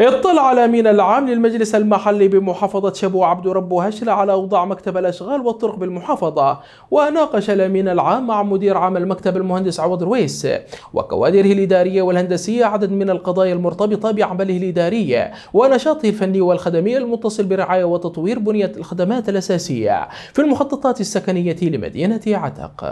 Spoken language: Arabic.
اطلع على مين العام للمجلس المحلي بمحافظة شبو عبد رب هشل على أوضاع مكتب الأشغال والطرق بالمحافظة وناقش الأمين العام مع مدير عام المكتب المهندس عوض رويس وكوادره الإدارية والهندسية عدد من القضايا المرتبطة بعمله الإداري ونشاطه الفني والخدمي المتصل برعاية وتطوير بنية الخدمات الأساسية في المخططات السكنية لمدينة عتق.